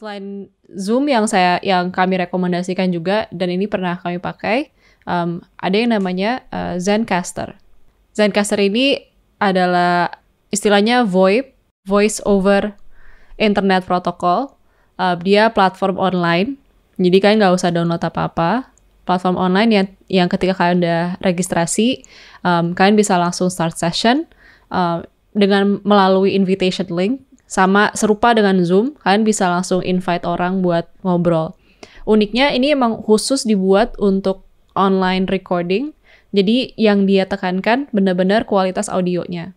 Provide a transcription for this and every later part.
Selain Zoom yang saya yang kami rekomendasikan juga dan ini pernah kami pakai, um, ada yang namanya uh, Zencaster. Zencaster ini adalah istilahnya VoIP, Voice over Internet Protocol. Uh, dia platform online, jadi kalian nggak usah download apa-apa. Platform online yang yang ketika kalian udah registrasi, um, kalian bisa langsung start session uh, dengan melalui invitation link sama serupa dengan Zoom, kalian bisa langsung invite orang buat ngobrol. Uniknya ini emang khusus dibuat untuk online recording. Jadi yang dia tekankan benar-benar kualitas audionya.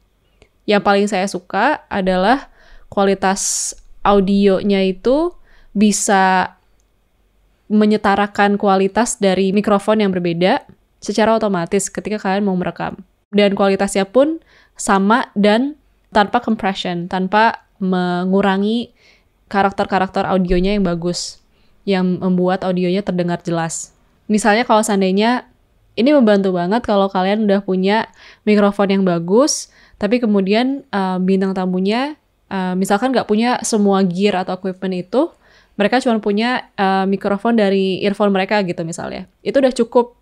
Yang paling saya suka adalah kualitas audionya itu bisa menyetarakan kualitas dari mikrofon yang berbeda secara otomatis ketika kalian mau merekam. Dan kualitasnya pun sama dan tanpa compression, tanpa mengurangi karakter-karakter audionya yang bagus, yang membuat audionya terdengar jelas. Misalnya kalau seandainya ini membantu banget kalau kalian udah punya mikrofon yang bagus, tapi kemudian uh, bintang tamunya uh, misalkan nggak punya semua gear atau equipment itu, mereka cuma punya uh, mikrofon dari earphone mereka gitu misalnya. Itu udah cukup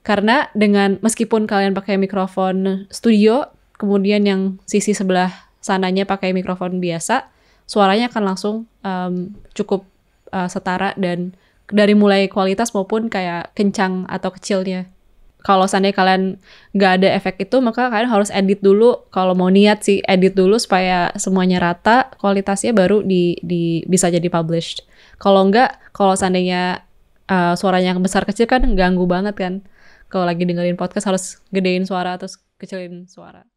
karena dengan meskipun kalian pakai mikrofon studio, kemudian yang sisi sebelah sananya pakai mikrofon biasa, suaranya akan langsung um, cukup uh, setara dan dari mulai kualitas maupun kayak kencang atau kecilnya. Kalau seandainya kalian nggak ada efek itu, maka kalian harus edit dulu. Kalau mau niat sih, edit dulu supaya semuanya rata, kualitasnya baru di, di bisa jadi published. Kalau nggak, kalau seandainya uh, suaranya besar kecil kan ganggu banget kan. Kalau lagi dengerin podcast harus gedein suara atau kecilin suara.